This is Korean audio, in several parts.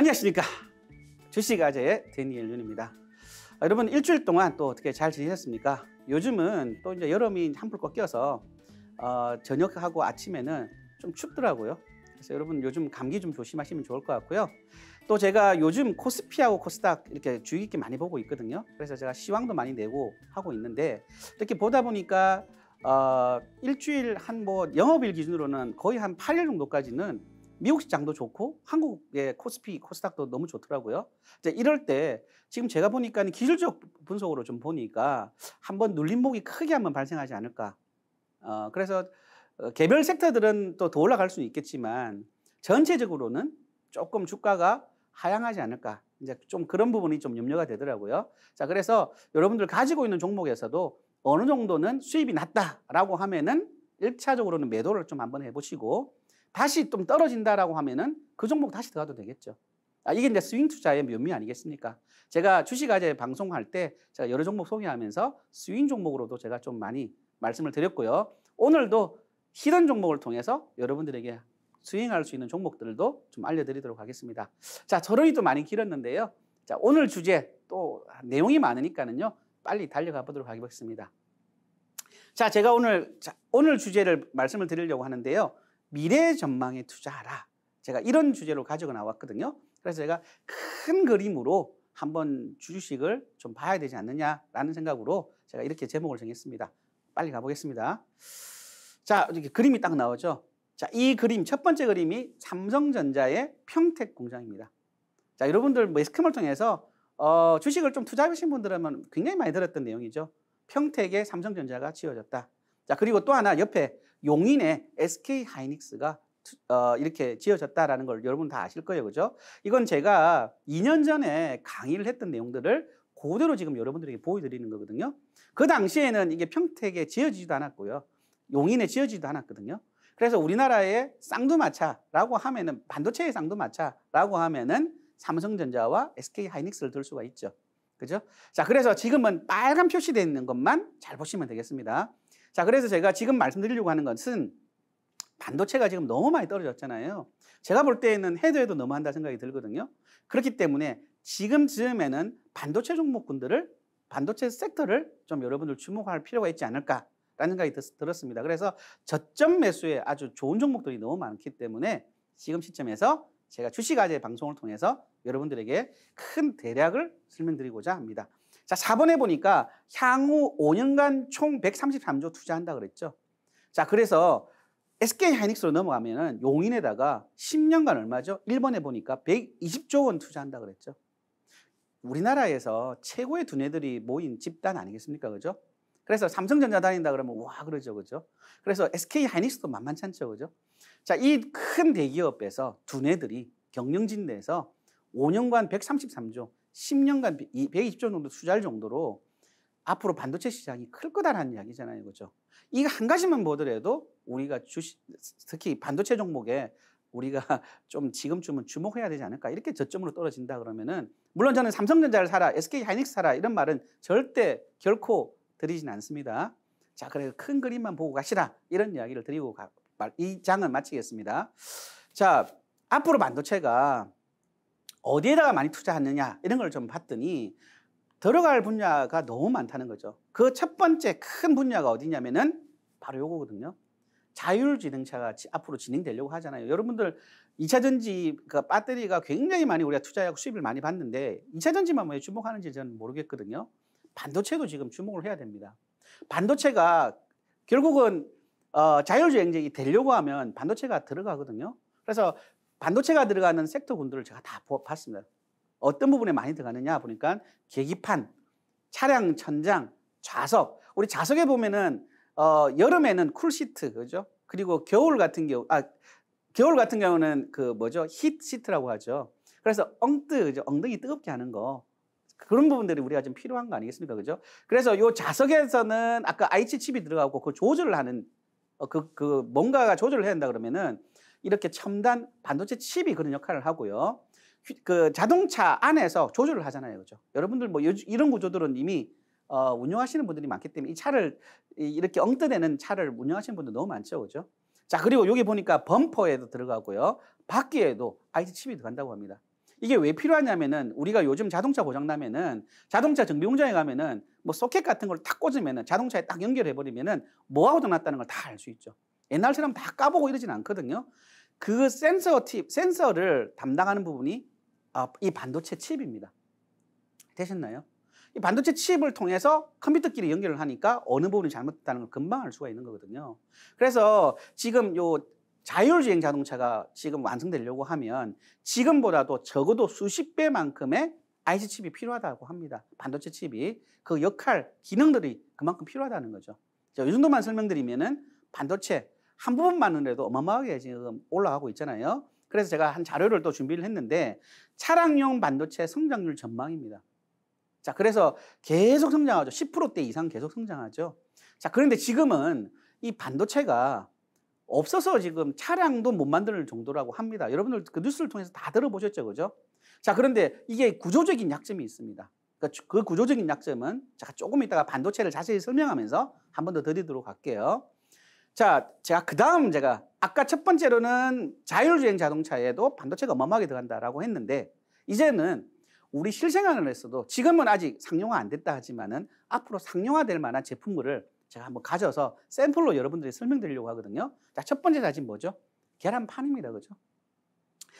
안녕하십니까 주식아재의 데니엘 윤입니다 아, 여러분 일주일 동안 또 어떻게 잘 지내셨습니까 요즘은 또 이제 여름이 한풀 꺾여서 어, 저녁하고 아침에는 좀 춥더라고요 그래서 여러분 요즘 감기 좀 조심하시면 좋을 것 같고요 또 제가 요즘 코스피하고 코스닥 이렇게 주의 깊게 많이 보고 있거든요 그래서 제가 시황도 많이 내고 하고 있는데 이렇게 보다 보니까 어, 일주일 한 뭐 영업일 기준으로는 거의 한 8일 정도까지는 미국 시장도 좋고 한국의 코스피 코스닥도 너무 좋더라고요. 이제 이럴 때 지금 제가 보니까 기술적 분석으로 좀 보니까 한번 눌림목이 크게 한번 발생하지 않을까. 어, 그래서 어, 개별 섹터들은 또 더 올라갈 수 있겠지만 전체적으로는 조금 주가가 하향하지 않을까. 이제 좀 그런 부분이 좀 염려가 되더라고요. 자, 그래서 여러분들 가지고 있는 종목에서도 어느 정도는 수입이 낮다라고 하면은 1차적으로는 매도를 좀 한번 해보시고 다시 좀 떨어진다라고 하면은 그 종목 다시 들어가도 되겠죠. 아, 이게 이제 스윙 투자의 묘미 아니겠습니까? 제가 주식아재 방송할 때 제가 여러 종목 소개하면서 스윙 종목으로도 제가 좀 많이 말씀을 드렸고요. 오늘도 히든 종목을 통해서 여러분들에게 스윙할 수 있는 종목들도 좀 알려드리도록 하겠습니다. 자, 저런이 또 많이 길었는데요. 자, 오늘 주제 또 내용이 많으니까는요. 빨리 달려가 보도록 하겠습니다. 자, 제가 오늘, 자, 오늘 주제를 말씀을 드리려고 하는데요. 미래 전망에 투자하라. 제가 이런 주제로 가지고 나왔거든요. 그래서 제가 큰 그림으로 한번 주식을 좀 봐야 되지 않느냐라는 생각으로 제가 이렇게 제목을 정했습니다. 빨리 가보겠습니다. 자, 이렇게 그림이 딱 나오죠. 자, 이 그림, 첫 번째 그림이 삼성전자의 평택 공장입니다. 자, 여러분들 매스캠을 뭐 통해서 어, 주식을 좀 투자하신 분들은 굉장히 많이 들었던 내용이죠. 평택에 삼성전자가 지어졌다. 자, 그리고 또 하나 옆에 용인에 SK 하이닉스가 어, 이렇게 지어졌다라는 걸 여러분 다 아실 거예요. 그죠? 이건 제가 2년 전에 강의를 했던 내용들을 그대로 지금 여러분들에게 보여드리는 거거든요. 그 당시에는 이게 평택에 지어지지도 않았고요. 용인에 지어지지도 않았거든요. 그래서 우리나라의 쌍두마차라고 하면은 반도체의 쌍두마차라고 하면은 삼성전자와 SK 하이닉스를 들 수가 있죠. 그죠? 자, 그래서 지금은 빨간 표시되어 있는 것만 잘 보시면 되겠습니다. 자, 그래서 제가 지금 말씀드리려고 하는 것은 반도체가 지금 너무 많이 떨어졌잖아요. 제가 볼 때에는 해도 해도 너무한다 생각이 들거든요. 그렇기 때문에 지금 즈음에는 반도체 종목군들을 반도체 섹터를 좀 여러분들 주목할 필요가 있지 않을까 라는 생각이 들었습니다. 그래서 저점 매수에 아주 좋은 종목들이 너무 많기 때문에 지금 시점에서 제가 주식아재 방송을 통해서 여러분들에게 큰 대략을 설명드리고자 합니다. 자, 4번에 보니까 향후 5년간 총 133조 투자한다 그랬죠. 자, 그래서 SK 하이닉스로 넘어가면은 용인에다가 10년간 얼마죠? 1번에 보니까 120조 원 투자한다 그랬죠. 우리나라에서 최고의 두뇌들이 모인 집단 아니겠습니까? 그죠? 그래서 삼성전자 다닌다 그러면 와 그러죠. 그죠? 그래서 SK 하이닉스도 만만치 않죠. 그죠? 자, 이 큰 대기업에서 두뇌들이 경영진대에서 5년간 133조 10년간 120조 정도 투자할 정도로 앞으로 반도체 시장이 클 거다라는 이야기잖아요. 그죠? 이거 한 가지만 보더라도 우리가 주식, 특히 반도체 종목에 우리가 좀 지금쯤은 주목해야 되지 않을까. 이렇게 저점으로 떨어진다 그러면은, 물론 저는 삼성전자를 사라, SK 하이닉스 사라, 이런 말은 절대 결코 드리진 않습니다. 자, 그래서 큰 그림만 보고 가시라. 이런 이야기를 드리고 가, 이 장을 마치겠습니다. 자, 앞으로 반도체가 어디에다가 많이 투자하느냐 이런 걸 좀 봤더니 들어갈 분야가 너무 많다는 거죠. 그 첫 번째 큰 분야가 어디냐면은 바로 요거거든요. 자율주행차가 앞으로 진행되려고 하잖아요. 여러분들 2차 전지 그 배터리가 굉장히 많이 우리가 투자하고 수입을 많이 봤는데 2차 전지만 왜 뭐 주목하는지 저는 모르겠거든요. 반도체도 지금 주목을 해야 됩니다. 반도체가 결국은 어, 자율주행이 되려고 하면 반도체가 들어가거든요. 그래서 반도체가 들어가는 섹터 군들을 제가 다 봤습니다. 어떤 부분에 많이 들어가느냐 보니까 계기판, 차량 천장, 좌석. 우리 좌석에 보면은 어, 여름에는 쿨 시트 그죠? 그리고 겨울 같은 경우 아 겨울 같은 경우는 그 뭐죠? 힛 시트라고 하죠. 그래서 엉뜨 그죠? 엉덩이 뜨겁게 하는 거. 그런 부분들이 우리가 좀 필요한 거 아니겠습니까? 그죠? 그래서 요 좌석에서는 아까 i t 칩이 들어가고 그 조절을 하는 어, 그, 그 뭔가가 조절을 해야 된다 그러면은 이렇게 첨단 반도체 칩이 그런 역할을 하고요. 그 자동차 안에서 조절을 하잖아요. 그죠? 여러분들 뭐 이런 구조들은 이미 어, 운영하시는 분들이 많기 때문에 이 차를 이렇게 엉뚱내는 차를 운영하시는 분들 너무 많죠. 그죠? 자, 그리고 여기 보니까 범퍼에도 들어가고요. 바퀴에도 IT 칩이 들어간다고 합니다. 이게 왜 필요하냐면은 우리가 요즘 자동차 고장 나면은 자동차 정비 공장에 가면은 뭐 소켓 같은 걸 탁 꽂으면은 자동차에 딱 연결해 버리면은 뭐가 고장 났다는 걸 다 알 수 있죠. 옛날처럼 다 까보고 이러진 않거든요. 그 센서 팁, 센서를 담당하는 부분이 아, 이 반도체 칩입니다. 되셨나요? 이 반도체 칩을 통해서 컴퓨터끼리 연결을 하니까 어느 부분이 잘못됐다는 걸 금방 알 수가 있는 거거든요. 그래서 지금 요 자율주행 자동차가 지금 완성되려고 하면 지금보다도 적어도 수십 배만큼의 IC 칩이 필요하다고 합니다. 반도체 칩이 그 역할 기능들이 그만큼 필요하다는 거죠. 자, 이 정도만 설명드리면은 반도체 한 부분만은 해도 어마어마하게 지금 올라가고 있잖아요. 그래서 제가 한 자료를 또 준비를 했는데 차량용 반도체 성장률 전망입니다. 자, 그래서 계속 성장하죠. 10%대 이상 계속 성장하죠. 자, 그런데 지금은 이 반도체가 없어서 지금 차량도 못 만드는 정도라고 합니다. 여러분들 그 뉴스를 통해서 다 들어보셨죠, 그죠? 자, 그런데 이게 구조적인 약점이 있습니다. 그러니까 그 구조적인 약점은 제가 조금 이따가 반도체를 자세히 설명하면서 한 번 더 드리도록 할게요. 자, 제가 그 다음 제가 아까 첫 번째로는 자율주행 자동차에도 반도체가 어마어마하게 들어간다라고 했는데 이제는 우리 실생활에서도 지금은 아직 상용화 안 됐다 하지만은 앞으로 상용화될 만한 제품들을 제가 한번 가져서 샘플로 여러분들이 설명드리려고 하거든요. 자, 첫 번째 사진 뭐죠? 계란판입니다. 그죠?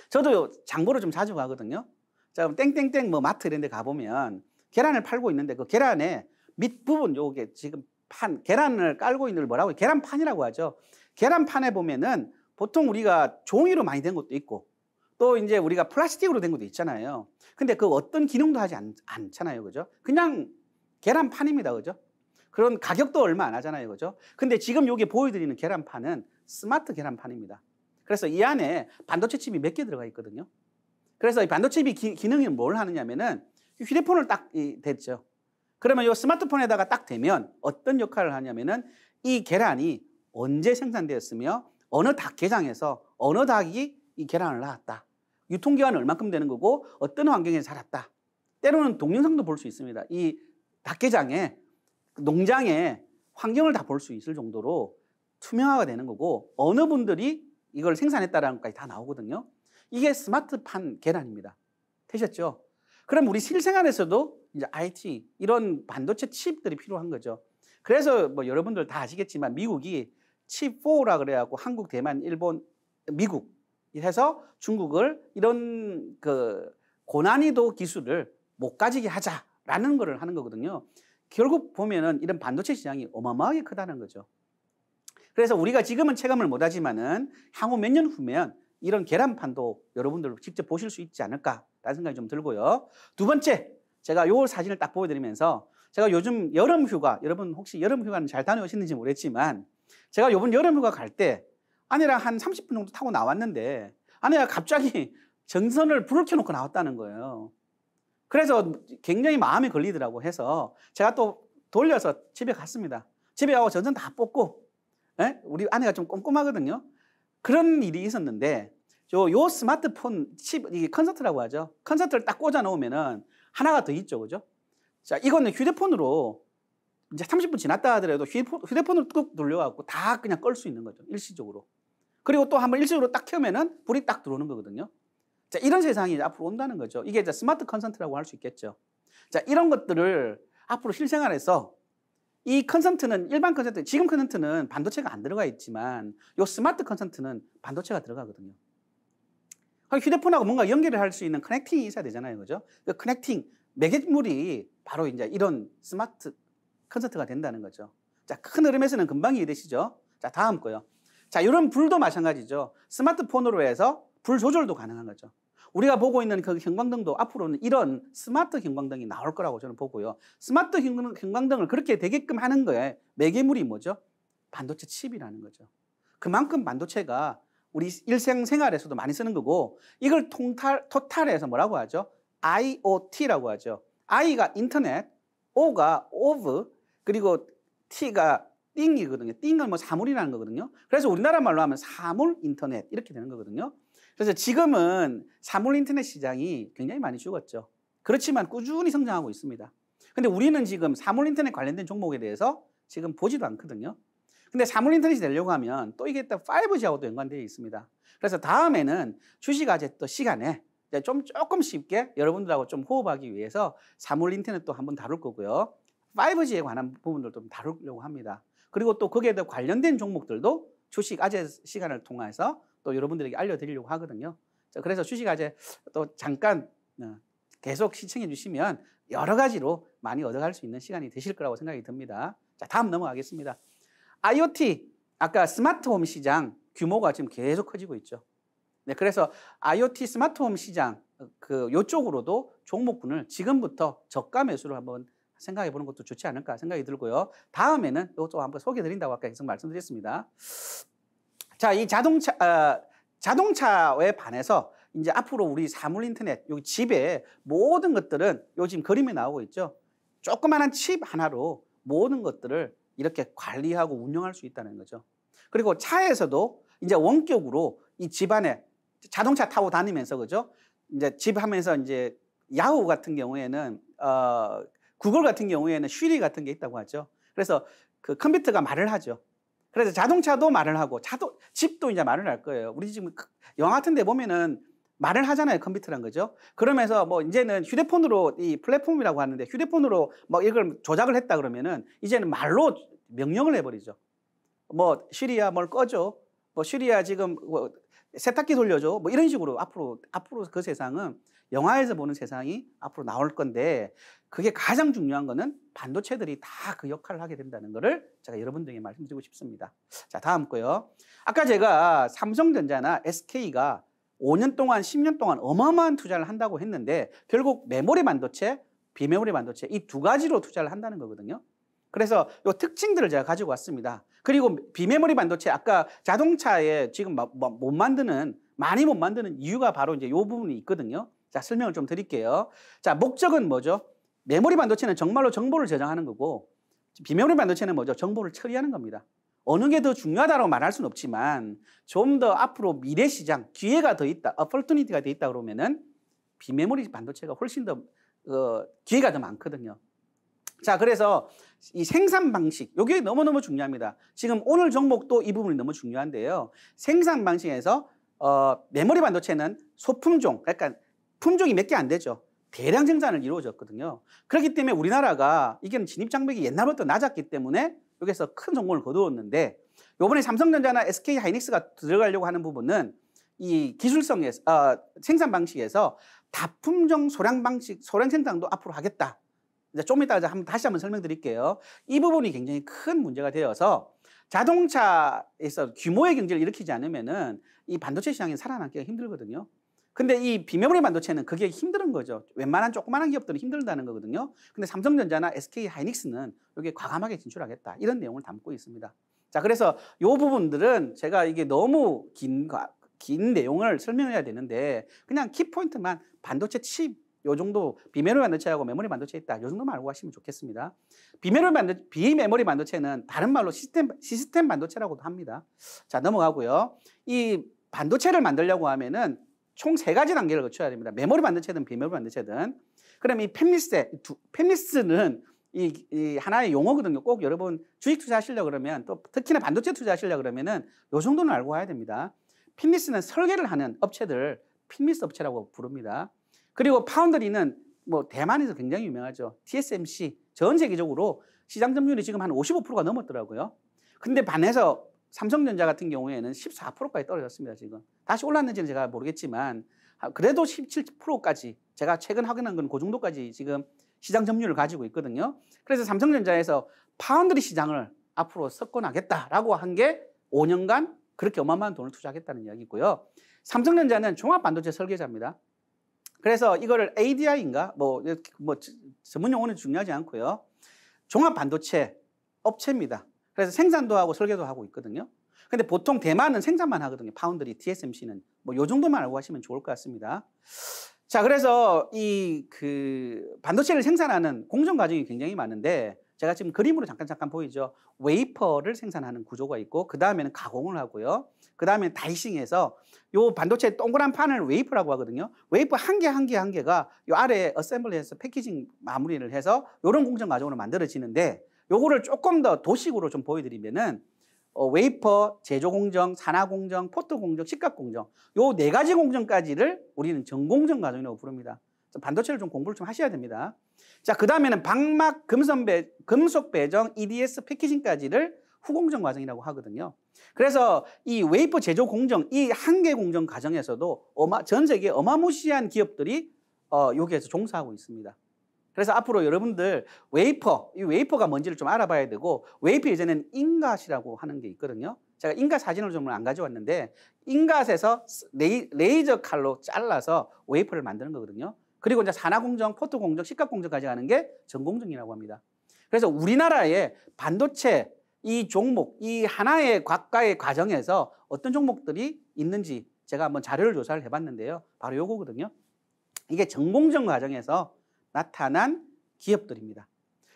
저도 장보러 좀 자주 가거든요. 자, 땡땡땡 뭐 마트 이런 데 가보면 계란을 팔고 있는데 그 계란의 밑부분 요게 지금 판, 계란을 깔고 있는 걸 뭐라고 해요? 계란판이라고 하죠. 계란판에 보면은 보통 우리가 종이로 많이 된 것도 있고 또 이제 우리가 플라스틱으로 된 것도 있잖아요. 근데 그 어떤 기능도 하지 않, 않잖아요. 그죠? 그냥 계란판입니다. 그죠? 그런 가격도 얼마 안 하잖아요. 그죠? 근데 지금 여기 보여드리는 계란판은 스마트 계란판입니다. 그래서 이 안에 반도체 칩이 몇 개 들어가 있거든요. 그래서 이 반도체 칩이 기, 능이뭘 하느냐면은 휴대폰을 딱 이, 됐죠. 그러면 이 스마트폰에다가 딱 대면 어떤 역할을 하냐면은 이 계란이 언제 생산되었으며 어느 닭 개장에서 어느 닭이 이 계란을 낳았다. 유통기한은 얼만큼 되는 거고 어떤 환경에 서 살았다. 때로는 동영상도 볼 수 있습니다. 이 닭개장에 농장의 환경을 다 볼 수 있을 정도로 투명화가 되는 거고 어느 분들이 이걸 생산했다라는 것까지 다 나오거든요. 이게 스마트판 계란입니다. 되셨죠? 그럼 우리 실생활에서도 이제 IT 이런 반도체 칩들이 필요한 거죠. 그래서 뭐 여러분들 다 아시겠지만 미국이 칩 4라 그래갖고 한국, 대만, 일본, 미국 해서 중국을 이런 그 고난이도 기술을 못 가지게 하자라는 거를 하는 거거든요. 결국 보면은 이런 반도체 시장이 어마어마하게 크다는 거죠. 그래서 우리가 지금은 체감을 못하지만은 향후 몇 년 후면 이런 계란판도 여러분들 직접 보실 수 있지 않을까라는 생각이 좀 들고요. 두 번째, 제가 요 사진을 딱 보여드리면서 제가 요즘 여름 휴가, 여러분 혹시 여름 휴가는 잘 다녀오시는지 모르겠지만 제가 요번 여름 휴가 갈 때 아내랑 한 30분 정도 타고 나왔는데 아내가 갑자기 전선을 불을 켜놓고 나왔다는 거예요. 그래서 굉장히 마음에 걸리더라고 해서 제가 또 돌려서 집에 갔습니다. 집에 가고 전선 다 뽑고 에? 예? 우리 아내가 좀 꼼꼼하거든요. 그런 일이 있었는데 요, 요 스마트폰 칩, 이 컨서트라고 하죠. 컨서트를 딱 꽂아 놓으면은 하나가 더 있죠. 그죠? 자, 이거는 휴대폰으로 이제 30분 지났다 하더라도 휴대폰, 으로뚝 돌려갖고 다 그냥 끌 수 있는 거죠. 일시적으로. 그리고 또 한번 일시적으로 딱 켜면은 불이 딱 들어오는 거거든요. 자, 이런 세상이 앞으로 온다는 거죠. 이게 이제 스마트 컨센트라고 할 수 있겠죠. 자, 이런 것들을 앞으로 실생활에서 이 컨센트는 일반 컨센트, 지금 컨센트는 반도체가 안 들어가 있지만 요 스마트 컨센트는 반도체가 들어가거든요. 휴대폰하고 뭔가 연결을 할 수 있는 커넥팅이 있어야 되잖아요. 그죠? 그 커넥팅, 매개물이 바로 이제 이런 스마트 콘서트가 된다는 거죠. 자, 큰 흐름에서는 금방 이해되시죠? 자, 다음 거요. 자, 이런 불도 마찬가지죠. 스마트폰으로 해서 불 조절도 가능한 거죠. 우리가 보고 있는 그 형광등도 앞으로는 이런 스마트 형광등이 나올 거라고 저는 보고요. 스마트 형광등을 그렇게 되게끔 하는 거에 매개물이 뭐죠? 반도체 칩이라는 거죠. 그만큼 반도체가 우리 일생 생활에서도 많이 쓰는 거고 이걸 통탈 토탈해서 뭐라고 하죠? IoT라고 하죠. I가 인터넷, O가 of, 그리고 T가 띵이거든요. 띵은 뭐 사물이라는 거거든요. 그래서 우리나라 말로 하면 사물 인터넷 이렇게 되는 거거든요. 그래서 지금은 사물 인터넷 시장이 굉장히 많이 죽었죠. 그렇지만 꾸준히 성장하고 있습니다. 근데 우리는 지금 사물 인터넷 관련된 종목에 대해서 지금 보지도 않거든요. 근데 사물 인터넷이 되려고 하면 또 이게 또 5G하고 도 연관되어 있습니다. 그래서 다음에는 주식 아재 또 시간에 좀 조금 쉽게 여러분들하고 좀 호흡하기 위해서 사물 인터넷도 한번 다룰 거고요. 5G에 관한 부분들 좀 다루려고 합니다. 그리고 또 거기에 더 관련된 종목들도 주식 아재 시간을 통해서 또 여러분들에게 알려드리려고 하거든요. 그래서 주식 아재 또 잠깐 어, 계속 시청해 주시면 여러 가지로 많이 얻어갈 수 있는 시간이 되실 거라고 생각이 듭니다. 자, 다음 넘어가겠습니다. IoT, 아까 스마트홈 시장 규모가 지금 계속 커지고 있죠. 네, 그래서 IoT 스마트홈 시장 어, 그 요쪽으로도 종목군을 지금부터 저가 매수를 한번 생각해 보는 것도 좋지 않을까 생각이 들고요. 다음에는 이것도 한번 소개해 드린다고 아까 계속 말씀드렸습니다. 자, 이 자동차 어, 자동차에 반해서 이제 앞으로 우리 사물 인터넷 여기 집에 모든 것들은 요즘 그림에 나오고 있죠. 조그마한 칩 하나로 모든 것들을 이렇게 관리하고 운영할 수 있다는 거죠. 그리고 차에서도 이제 원격으로 이 집안에 자동차 타고 다니면서 그죠? 이제 집 하면서 이제 야후 같은 경우에는 어 구글 같은 경우에는 쉬리 같은 게 있다고 하죠. 그래서 그 컴퓨터가 말을 하죠. 그래서 자동차도 말을 하고 자도 집도 이제 말을 할 거예요. 우리 지금 그 영화 같은 데 보면은 말을 하잖아요 컴퓨터란 거죠. 그러면서 뭐 이제는 휴대폰으로 이 플랫폼이라고 하는데 휴대폰으로 뭐 이걸 조작을 했다 그러면은 이제는 말로 명령을 해버리죠. 뭐시리야뭘 꺼줘. 뭐시리야 지금 뭐 세탁기 돌려줘. 뭐 이런 식으로 앞으로 앞으로 그 세상은 영화에서 보는 세상이 앞으로 나올 건데 그게 가장 중요한 거는 반도체들이 다 그 역할을 하게 된다는 거를 제가 여러분들에게 말씀드리고 싶습니다. 자 다음 거요. 아까 제가 삼성전자나 SK가 5년 동안, 10년 동안 어마어마한 투자를 한다고 했는데 결국 메모리 반도체, 비메모리 반도체 이 두 가지로 투자를 한다는 거거든요. 그래서 이 특징들을 제가 가지고 왔습니다. 그리고 비메모리 반도체 아까 자동차에 지금 못 만드는 많이 못 만드는 이유가 바로 이제 이 부분이 있거든요. 자, 설명을 좀 드릴게요. 자, 목적은 뭐죠? 메모리 반도체는 정말로 정보를 저장하는 거고 비메모리 반도체는 뭐죠? 정보를 처리하는 겁니다. 어느 게 더 중요하다고 말할 수는 없지만 좀 더 앞으로 미래 시장 기회가 더 있다, 어퍼튜니티가 더 있다 그러면은 비메모리 반도체가 훨씬 더 어, 기회가 더 많거든요. 자, 그래서 이 생산 방식, 이게 너무너무 중요합니다. 지금 오늘 종목도 이 부분이 너무 중요한데요. 생산 방식에서 어, 메모리 반도체는 소품종, 그러니까 품종이 몇 개 안 되죠. 대량 생산을 이루어졌거든요. 그렇기 때문에 우리나라가 이게 진입 장벽이 옛날부터 낮았기 때문에 여기서 큰 성공을 거두었는데 요번에 삼성전자나 SK 하이닉스가 들어가려고 하는 부분은 이 기술성에서 어, 생산 방식에서 다품종 소량 방식 소량 생산도 앞으로 하겠다. 이제 좀 이따 한번 다시 한번 설명드릴게요. 이 부분이 굉장히 큰 문제가 되어서 자동차에서 규모의 경제를 일으키지 않으면은 이 반도체 시장이 살아남기가 힘들거든요. 근데 이 비메모리 반도체는 그게 힘든 거죠. 웬만한 조그만한 기업들은 힘들다는 거거든요. 근데 삼성전자나 SK 하이닉스는 여기에 과감하게 진출하겠다. 이런 내용을 담고 있습니다. 자, 그래서 이 부분들은 제가 이게 너무 긴, 긴 내용을 설명해야 되는데 그냥 키포인트만 반도체 칩, 요 정도 비메모리 반도체하고 메모리 반도체 있다. 요 정도만 알고 가시면 좋겠습니다. 비메모리 반도 비메모리 반도체는 다른 말로 시스템 시스템 반도체라고도 합니다. 자, 넘어가고요. 이 반도체를 만들려고 하면은 총세 가지 단계를 거쳐야 됩니다. 메모리 반도체든 비메모리 반도체든. 그럼 이 팹리스, 팹리스는 이, 이, 하나의 용어거든요. 꼭 여러분 주식 투자하시려 그러면 또 특히나 반도체 투자하시려 그러면은 요 정도는 알고 와야 됩니다. 핀미스는 설계를 하는 업체들 핀미스 업체라고 부릅니다. 그리고 파운드리는 뭐 대만에서 굉장히 유명하죠. TSMC 전 세계적으로 시장 점유율이 지금 한 55%가 넘었더라고요. 근데 반해서 삼성전자 같은 경우에는 14%까지 떨어졌습니다, 지금. 다시 올랐는지는 제가 모르겠지만 아, 그래도 17%까지 제가 최근 확인한 건 그 정도까지 지금 시장 점유율을 가지고 있거든요. 그래서 삼성전자에서 파운드리 시장을 앞으로 석권하겠다라고 한 게 5년간 그렇게 어마어마한 돈을 투자하겠다는 이야기고요. 삼성전자는 종합 반도체 설계자입니다. 그래서 이거를 ADI인가 뭐, 뭐 전문 용어는 중요하지 않고요. 종합 반도체 업체입니다. 그래서 생산도 하고 설계도 하고 있거든요. 근데 보통 대만은 생산만 하거든요. 파운드리, TSMC는. 뭐요 정도만 알고 하시면 좋을 것 같습니다. 자, 그래서 이 그 반도체를 생산하는 공정 과정이 굉장히 많은데 제가 지금 그림으로 잠깐 잠깐 보이죠. 웨이퍼를 생산하는 구조가 있고 그 다음에는 가공을 하고요. 그 다음에 다이싱해서 요 반도체 동그란 판을 웨이퍼라고 하거든요. 웨이퍼 한 개 한 개 한 개가 요 아래에 어셈블리해서 패키징 마무리를 해서 요런 공정 과정으로 만들어지는데 요거를 조금 더 도식으로 좀 보여드리면은 어, 웨이퍼, 제조 공정, 산화 공정, 포트 공정, 식각 공정 요 네 가지 공정까지를 우리는 전공정 과정이라고 부릅니다. 반도체를 좀 공부를 좀 하셔야 됩니다. 자, 그 다음에는 방막, 금선배, 금속 배정, EDS 패키징까지를 후공정 과정이라고 하거든요. 그래서 이 웨이퍼 제조 공정, 이 한 개 공정 과정에서도 어마, 전 세계 어마무시한 기업들이 어, 여기에서 종사하고 있습니다. 그래서 앞으로 여러분들 웨이퍼, 이 웨이퍼가 뭔지를 좀 알아봐야 되고 웨이퍼 예전에는 인갓이라고 하는 게 있거든요. 제가 인가 사진을 좀 안 가져왔는데 인갓에서 레이, 저 칼로 잘라서 웨이퍼를 만드는 거거든요. 그리고 이제 산화 공정, 포토 공정, 식각 공정까지 가는 게 전공정이라고 합니다. 그래서 우리나라의 반도체 이 종목, 이 하나의 과과의 과정에서 어떤 종목들이 있는지 제가 한번 자료를 조사를 해봤는데요. 바로 요거거든요. 이게 전공정 과정에서 나타난 기업들입니다.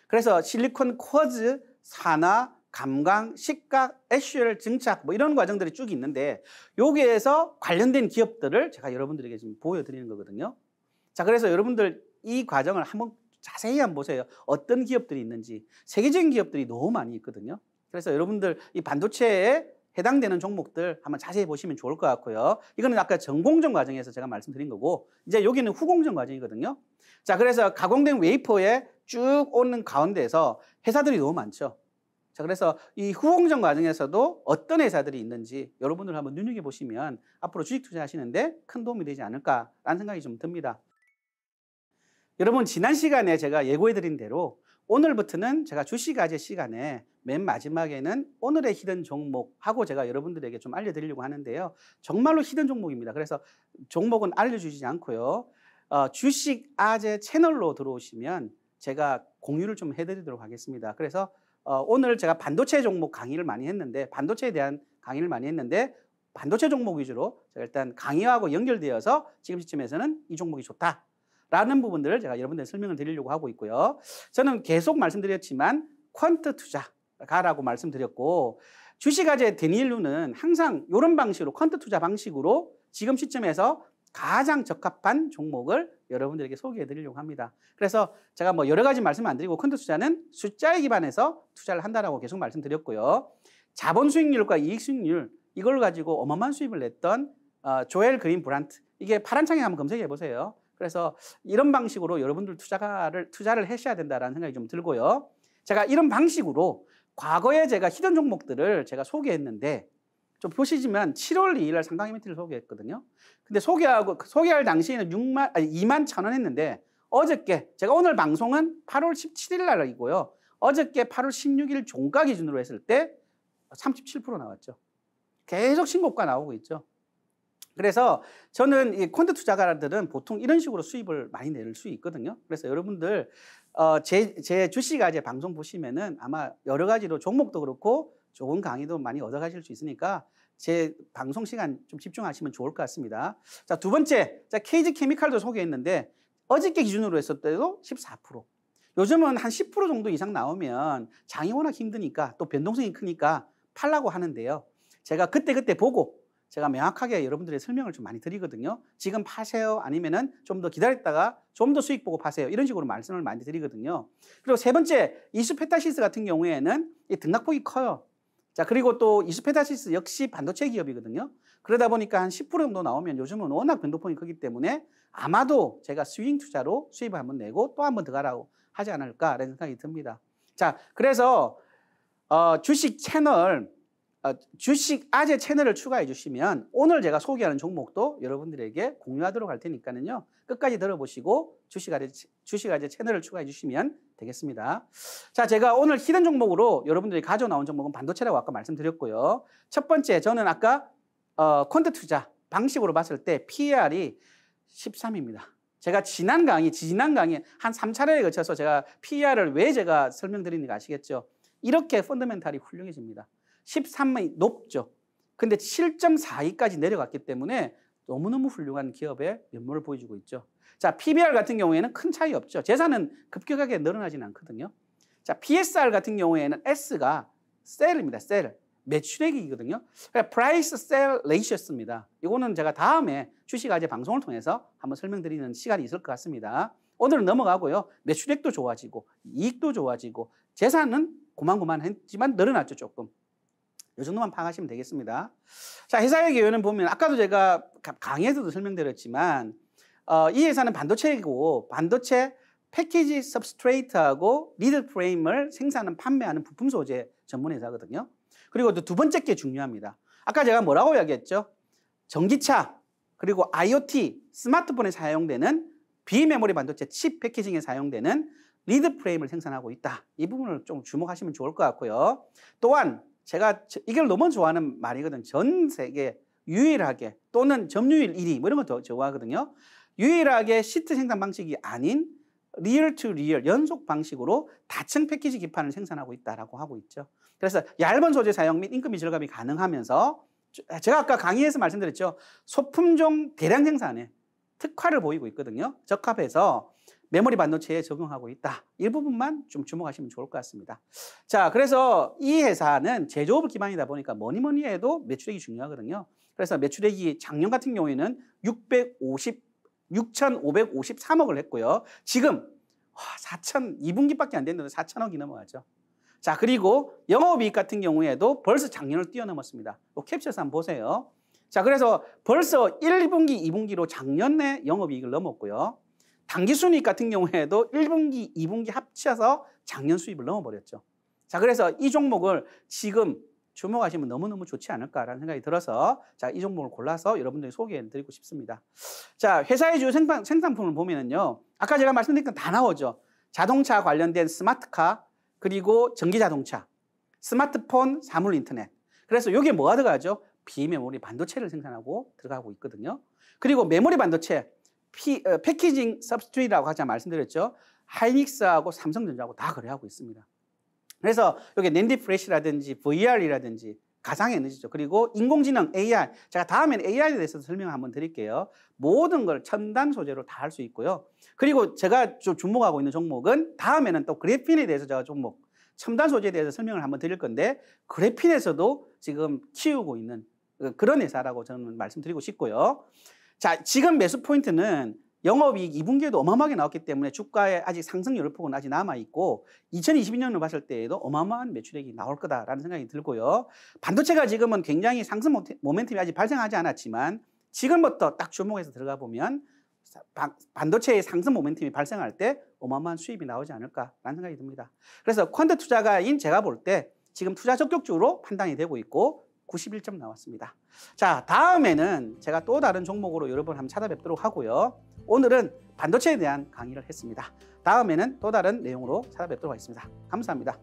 그래서 실리콘 쿼즈, 산화, 감광, 식각 애쉬얼 증착 뭐 이런 과정들이 쭉 있는데 여기에서 관련된 기업들을 제가 여러분들에게 지금 보여드리는 거거든요. 자 그래서 여러분들 이 과정을 한번 자세히 한번 보세요. 어떤 기업들이 있는지 세계적인 기업들이 너무 많이 있거든요. 그래서 여러분들 이 반도체에 해당되는 종목들 한번 자세히 보시면 좋을 것 같고요. 이거는 아까 전공정 과정에서 제가 말씀드린 거고 이제 여기는 후공정 과정이거든요. 자, 그래서 가공된 웨이퍼에 쭉 오는 가운데에서 회사들이 너무 많죠. 자, 그래서 이 후공정 과정에서도 어떤 회사들이 있는지 여러분들 한번 눈여겨보시면 앞으로 주식 투자하시는데 큰 도움이 되지 않을까라는 생각이 좀 듭니다. 여러분, 지난 시간에 제가 예고해드린 대로 오늘부터는 제가 주식 아재 시간에 맨 마지막에는 오늘의 히든 종목하고 제가 여러분들에게 좀 알려드리려고 하는데요. 정말로 히든 종목입니다. 그래서 종목은 알려주지 않고요. 어, 주식 아재 채널로 들어오시면 제가 공유를 좀 해드리도록 하겠습니다. 그래서 어, 오늘 제가 반도체 종목 강의를 많이 했는데 반도체에 대한 강의를 많이 했는데 반도체 종목 위주로 제가 일단 강의하고 연결되어서 지금 시점에서는 이 종목이 좋다. 라는 부분들을 제가 여러분들 설명을 드리려고 하고 있고요. 저는 계속 말씀드렸지만 퀀트 투자가라고 말씀드렸고 주식아재 데니엘루는 항상 이런 방식으로 퀀트 투자 방식으로 지금 시점에서 가장 적합한 종목을 여러분들에게 소개해 드리려고 합니다. 그래서 제가 뭐 여러 가지 말씀 안 드리고 컨트 츠 투자는 숫자에 기반해서 투자를 한다라고 계속 말씀드렸고요. 자본 수익률과 이익 수익률 이걸 가지고 어마어마한 수입을 냈던 어, 조엘 그린 브란트 이게 파란 창에 한번 검색해 보세요. 그래서 이런 방식으로 여러분들 투자를 투자를 하셔야 된다라는 생각이 좀 들고요. 제가 이런 방식으로 과거에 제가 히든 종목들을 제가 소개했는데 좀 표시지만 7월 2일 날 상당 이벤트를 소개했거든요. 근데 소개하고 소개할 당시에는 6만 아니 2만 천 원 했는데 어저께 제가 오늘 방송은 8월 17일 날이고요. 어저께 8월 16일 종가 기준으로 했을 때 37% 나왔죠. 계속 신고가 나오고 있죠. 그래서 저는 이 콘드 투자가들은 보통 이런 식으로 수입을 많이 낼 수 있거든요. 그래서 여러분들 어, 제, 제 주식 아재 방송 보시면은 아마 여러 가지로 종목도 그렇고 좋은 강의도 많이 얻어가실 수 있으니까 제 방송 시간 좀 집중하시면 좋을 것 같습니다. 자, 두 번째. 자, 케이지 케미칼도 소개했는데 어저께 기준으로 했을 때도 14%. 요즘은 한 10% 정도 이상 나오면 장이 워낙 힘드니까 또 변동성이 크니까 팔라고 하는데요. 제가 그때그때 보고 제가 명확하게 여러분들의 설명을 좀 많이 드리거든요. 지금 파세요. 아니면은 좀 더 기다렸다가 좀 더 수익 보고 파세요. 이런 식으로 말씀을 많이 드리거든요. 그리고 세 번째, 이수페타시스 같은 경우에는 등락폭이 커요. 자, 그리고 또 이스페다시스 역시 반도체 기업이거든요. 그러다 보니까 한 10% 정도 나오면 요즘은 워낙 변동폭이 크기 때문에 아마도 제가 스윙 투자로 수입을 한번 내고 또 한번 더 가라고 하지 않을까라는 생각이 듭니다. 자, 그래서 어, 주식 채널 어, 주식 아재 채널을 추가해 주시면 오늘 제가 소개하는 종목도 여러분들에게 공유하도록 할 테니까는요. 끝까지 들어보시고 주식 아재, 주식 아재 채널을 추가해 주시면 되겠습니다. 자, 제가 오늘 히든 종목으로 여러분들이 가져 나온 종목은 반도체라고 아까 말씀드렸고요. 첫 번째, 저는 아까 어, 콘트 투자 방식으로 봤을 때 p e r 이 13입니다. 제가 지난 강의, 지난 강의 한 3차례에 걸쳐서 제가 p e r 을왜 제가 설명드리는지 아시겠죠? 이렇게 펀더멘탈이 훌륭해집니다. 13만이 높죠. 근데 7.42까지 내려갔기 때문에 너무너무 훌륭한 기업의 면모를 보여주고 있죠. 자, PBR 같은 경우에는 큰 차이 없죠. 재산은 급격하게 늘어나진 않거든요. 자, PSR 같은 경우에는 S가 셀입니다. 셀. 매출액이거든요. 그러니까 price sell ratio입니다. 이거는 제가 다음에 주식아재 방송을 통해서 한번 설명드리는 시간이 있을 것 같습니다. 오늘은 넘어가고요. 매출액도 좋아지고 이익도 좋아지고 재산은 고만고만했지만 늘어났죠 조금. 이 정도만 파악하시면 되겠습니다. 자, 회사의 기회는 보면 아까도 제가 강의에서도 설명드렸지만 어, 이 회사는 반도체이고 반도체 패키지 서브스트레이트하고 리드 프레임을 생산하는 판매하는 부품 소재 전문 회사거든요. 그리고 또 두 번째 게 중요합니다. 아까 제가 뭐라고 이야기했죠? 전기차 그리고 IoT 스마트폰에 사용되는 비메모리 반도체 칩 패키징에 사용되는 리드 프레임을 생산하고 있다. 이 부분을 좀 주목하시면 좋을 것 같고요. 또한 제가 이걸 너무 좋아하는 말이거든. 전 세계 유일하게 또는 점유율 1위 뭐 이런 거 더 좋아하거든요. 유일하게 시트 생산 방식이 아닌 리얼 투 리얼 연속 방식으로 다층 패키지 기판을 생산하고 있다라고 하고 있죠. 그래서 얇은 소재 사용 및 인건비 절감이 가능하면서 제가 아까 강의에서 말씀드렸죠. 소품종 대량 생산에 특화를 보이고 있거든요. 적합해서 메모리 반도체에 적용하고 있다. 이 부분만 좀 주목하시면 좋을 것 같습니다. 자, 그래서 이 회사는 제조업 기반이다 보니까 뭐니 뭐니 해도 매출액이 중요하거든요. 그래서 매출액이 작년 같은 경우에는 650, 6,553억을 했고요. 지금 4천, 2분기밖에 안 됐는데 4 0 0 0억이 넘어가죠. 자, 그리고 영업이익 같은 경우에도 벌써 작년을 뛰어넘었습니다. 캡처에서 한번 보세요. 자, 그래서 벌써 1분기, 2분기로 작년에 영업이익을 넘었고요. 단기 순이익 같은 경우에도 1분기, 2분기 합쳐서 작년 수입을 넘어버렸죠. 자, 그래서 이 종목을 지금 주목하시면 너무너무 좋지 않을까라는 생각이 들어서 자, 이 종목을 골라서 여러분들이 소개해 드리고 싶습니다. 자, 회사의 주요 생산, 생산품을 보면은요. 아까 제가 말씀드린 건 다 나오죠. 자동차 관련된 스마트카, 그리고 전기 자동차, 스마트폰, 사물 인터넷. 그래서 이게 뭐가 들어가죠? 비메모리 반도체를 생산하고 들어가고 있거든요. 그리고 메모리 반도체, 피, 어, 패키징 서브스트리라고 하자 말씀드렸죠. 하이닉스하고 삼성전자하고 다 거래하고 있습니다. 그래서 여기 낸디 프레시라든지 VR이라든지 가상 에너지죠. 그리고 인공지능 AI. 제가 다음에는 AI에 대해서 설명 한번 드릴게요. 모든 걸 첨단 소재로 다 할 수 있고요. 그리고 제가 좀 주목하고 있는 종목은 다음에는 또 그래핀에 대해서 제가 종목 첨단 소재에 대해서 설명을 한번 드릴 건데 그래핀에서도 지금 키우고 있는 그런 회사라고 저는 말씀드리고 싶고요. 자, 지금 매수 포인트는 영업이익 2분기에도 어마어마하게 나왔기 때문에 주가에 아직 상승 열폭은 아직 남아있고 2 0 2 2년으로 봤을 때에도 어마어마한 매출액이 나올 거다라는 생각이 들고요. 반도체가 지금은 굉장히 상승 모멘텀이 아직 발생하지 않았지만 지금부터 딱 주목해서 들어가 보면 반도체의 상승 모멘텀이 발생할 때 어마어마한 수입이 나오지 않을까라는 생각이 듭니다. 그래서 퀀드 투자가인 제가 볼 때 지금 투자 적격적으로 판단이 되고 있고 91점 나왔습니다. 자, 다음에는 제가 또 다른 종목으로 여러분 한번 찾아뵙도록 하고요. 오늘은 반도체에 대한 강의를 했습니다. 다음에는 또 다른 내용으로 찾아뵙도록 하겠습니다. 감사합니다.